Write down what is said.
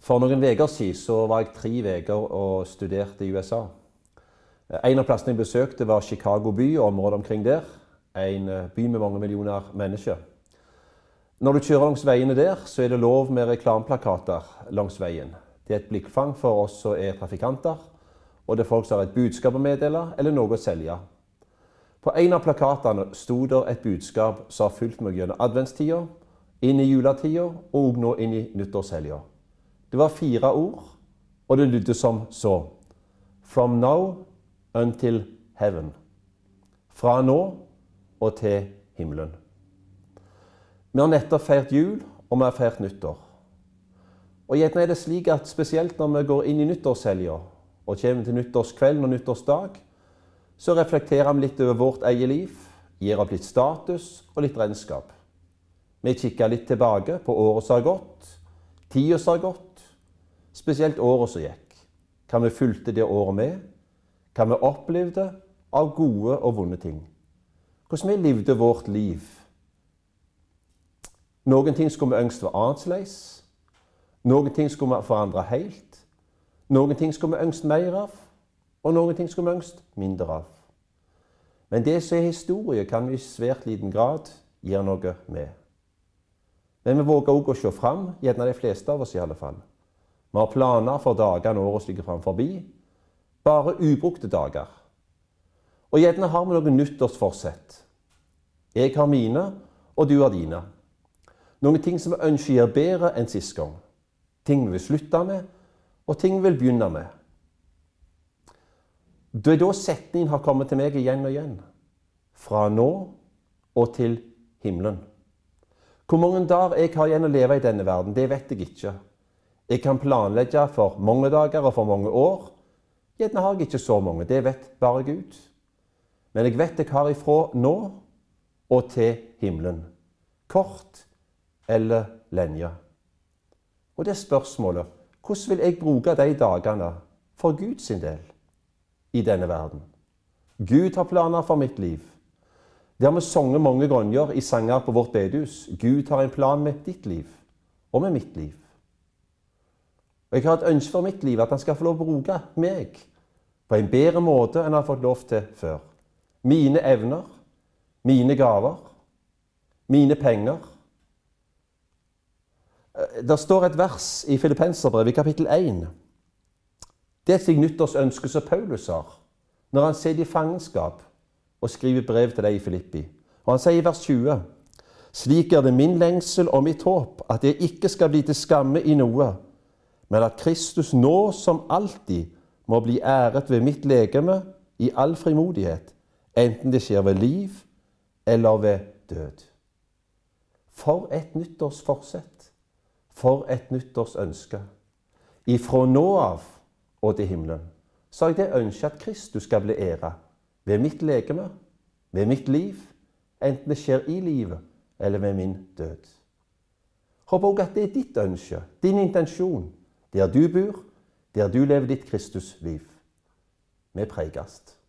For noen uker siden så var jeg tre uker og studerte i USA. En av plassene jeg besøkte, var Chicago by og området omkring der. En eh, by med mange millioner mennesker. Når du kjører langs veiene der, så er det lov med reklameplakater langs veien. Det er et blikkfang for oss som er trafikanter, og det er folk som har et budskap å meddele eller noe å selge. På en av plakatene sto det et budskap som har fulgt meg gjennom adventstida, inn i juletida og nå inn i nyttårshelga. Det var fire ord, og det lydde som så. From now until heaven. Fra nå og til himmelen. Vi har nettopp feirt jul, og vi har feirt nyttår. Og Gjerne er det slik at spesielt når vi går inn i nyttårshelga og kommer til nyttårskvelden og nyttårsdag, så reflekterer vi litt over vårt eget liv, gir opp litt status og litt regnskap. Vi kikker litt tilbake på året som har gått, tida som har gått, spesielt året som gikk. Hva vi fulgte det året med. Hva vi opplevde av gode og vonde ting. Hvordan vi levde vårt liv. Noen ting skulle vi ønske var annerledes. Noen ting skulle vi forandre helt. Noen ting skulle vi ønske mer av, og noen ting skulle vi ønske mindre av. Men det som er historie, kan vi i svært liten grad gjøre noe med. Men vi våger òg å se fram, gjerne de fleste av oss i alle fall. Vi har planer for dagene året ligger forbi. Bare ubrukte dager. Og gjerne har vi noe nyttårsforsett. Jeg har mine, og du har dine. Noen ting som vi ønsker gjør bedre enn sist gang. Ting vi vil slutte med, og ting vi vil begynne med. Det er da setningen har kommet til meg igjen og igjen. Fra nå og til himmelen. Hvor mange dager jeg har igjen å leve i denne verden, det vet jeg ikke. Jeg kan planlegge for mange dager og for mange år. Gjerne har jeg ikke så mange. Det vet bare Gud. Men jeg vet jeg har ifra nå og til himmelen. Kort eller lenje. Og det er spørsmålet hvordan vil jeg bruke de dagene for Guds del i denne verden? Gud har planer for mitt liv. Det har vi sunget mange ganger i sanger på vårt bedehus. Gud har en plan med ditt liv og med mitt liv. Og jeg har et ønske for mitt liv at han skal få lov å bruke meg på en bedre måte enn han har fått lov til før. Mine evner, mine gaver, mine penger. Eh, det står et vers i Filippenserbrevet i kapittel 1. Det er et slikt nyttårsønske som Paulus har når han sitter i fangenskap og skriver brev til deg i Filippi. Og han sier i vers 20.: Slik er det min lengsel og mitt håp at jeg ikke skal bli til skamme i noe, men at Kristus nå som alltid må bli æret ved mitt legeme i all frimodighet, enten det skjer ved liv eller ved død. For et nyttårsforsett! For et nyttårsønske! Ifra nå av og til himmelen så har jeg det ønsket at Kristus skal bli æra ved mitt legeme, ved mitt liv, enten det skjer i livet eller ved min død. Håper òg at det er ditt ønske, din intensjon, der du bor, der du lever ditt Kristusliv. Vi preikast.